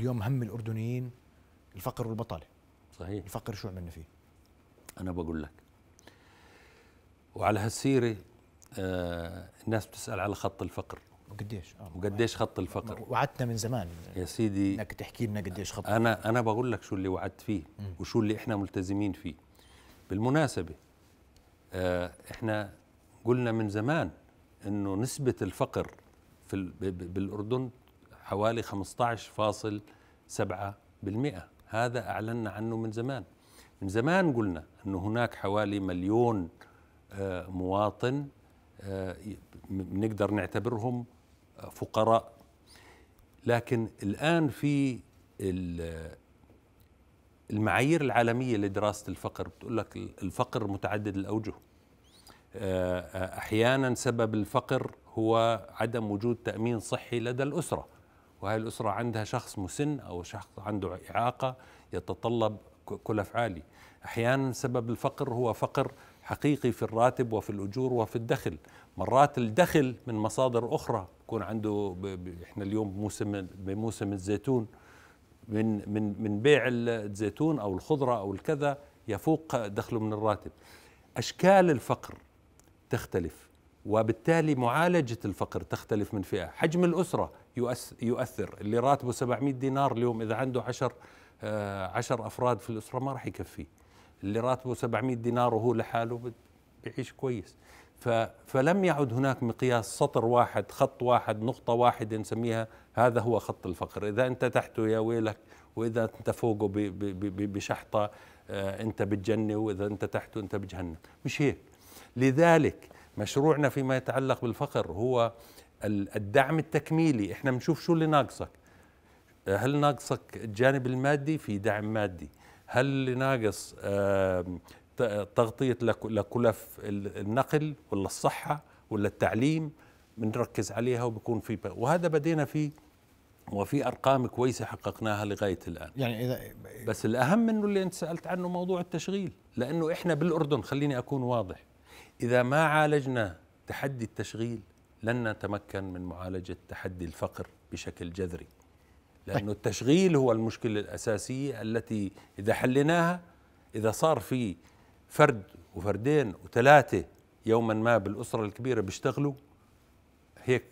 اليوم هم الاردنيين الفقر والبطاله صحيح الفقر شو عملنا فيه انا بقول لك وعلى هالسيره آه الناس بتسال على خط الفقر وقديش آه وقديش خط الفقر وعدتنا من زمان يا سيدي انك تحكي لنا قديش خط انا انا بقول لك شو اللي وعدت فيه وشو اللي احنا ملتزمين فيه بالمناسبه آه احنا قلنا من زمان انه نسبه الفقر في بالاردن حوالي 15.7% هذا أعلنا عنه من زمان من زمان قلنا انه هناك حوالي مليون آه، مواطن آه، نقدر نعتبرهم آه، فقراء لكن الآن في المعايير العالمية لدراسة الفقر بتقول لك الفقر متعدد الأوجه أحيانا سبب الفقر هو عدم وجود تأمين صحي لدى الأسرة وهي الأسرة عندها شخص مسن أو شخص عنده إعاقة يتطلب كلف عالي أحيانا سبب الفقر هو فقر حقيقي في الراتب وفي الأجور وفي الدخل مرات الدخل من مصادر أخرى يكون عنده إحنا اليوم بموسم, بموسم الزيتون من, من, من بيع الزيتون أو الخضرة أو الكذا يفوق دخله من الراتب أشكال الفقر تختلف وبالتالي معالجة الفقر تختلف من فئة حجم الأسرة يؤثر اللي راتبه 700 دينار اليوم إذا عنده عشر آه، عشر أفراد في الأسرة ما راح يكفيه اللي راتبه 700 دينار وهو لحاله بيعيش كويس فلم يعد هناك مقياس سطر واحد خط واحد نقطة واحدة نسميها هذا هو خط الفقر إذا أنت تحته يا ويلك وإذا أنت فوقه بشحطة آه، أنت بتجني وإذا أنت تحته أنت بجهنم مش هيك لذلك مشروعنا فيما يتعلق بالفقر هو الدعم التكميلي احنا بنشوف شو اللي ناقصك هل ناقصك الجانب المادي في دعم مادي هل اللي ناقص تغطية لكلف النقل ولا الصحة ولا التعليم بنركز عليها وبكون في وهذا بدينا فيه وفي ارقام كويسه حققناها لغايه الان يعني اذا بس الاهم منه اللي انت سالت عنه موضوع التشغيل لانه احنا بالاردن خليني اكون واضح إذا ما عالجنا تحدي التشغيل لن نتمكن من معالجة تحدي الفقر بشكل جذري لأن طيب. التشغيل هو المشكلة الأساسية التي إذا حليناها إذا صار في فرد وفردين وثلاثة يوما ما بالأسرة الكبيرة بيشتغلوا هيك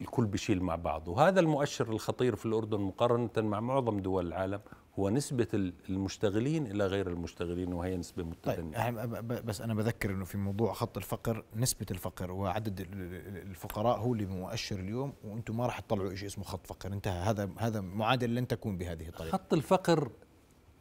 الكل بيشيل مع بعض وهذا المؤشر الخطير في الأردن مقارنة مع معظم دول العالم هو نسبة المشتغلين إلى غير المشتغلين وهي نسبة متدنية طيب بس أنا بذكر أنه في موضوع خط الفقر نسبة الفقر وعدد الفقراء هو اللي مؤشر اليوم وأنتم ما راح تطلعوا شيء اسمه خط فقر انتهى هذا هذا معادل لن تكون بهذه الطريقة خط الفقر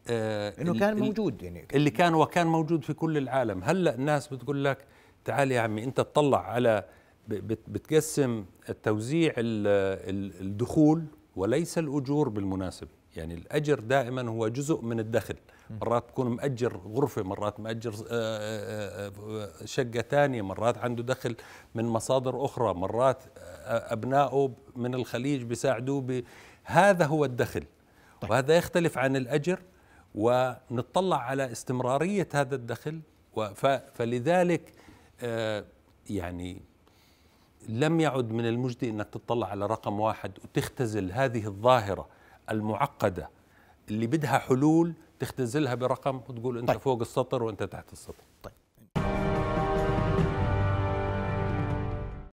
آه انه كان موجود يعني اللي كان وكان موجود في كل العالم هلا الناس بتقول لك تعال يا عمي انت تطلع على بتقسم توزيع الدخول وليس الاجور بالمناسبه يعني الأجر دائما هو جزء من الدخل مرات بكون مأجر غرفة مرات مأجر آه، آه، آه، شقة ثانية مرات عنده دخل من مصادر أخرى مرات أبنائه من الخليج بيساعدوه هذا هو الدخل طيب. وهذا يختلف عن الأجر ونطلع على استمرارية هذا الدخل فلذلك يعني لم يعد من المجدي أنك تطلع على رقم واحد وتختزل هذه الظاهرة المعقده اللي بدها حلول تختزلها برقم وتقول انت طيب. فوق السطر وانت تحت السطر طيب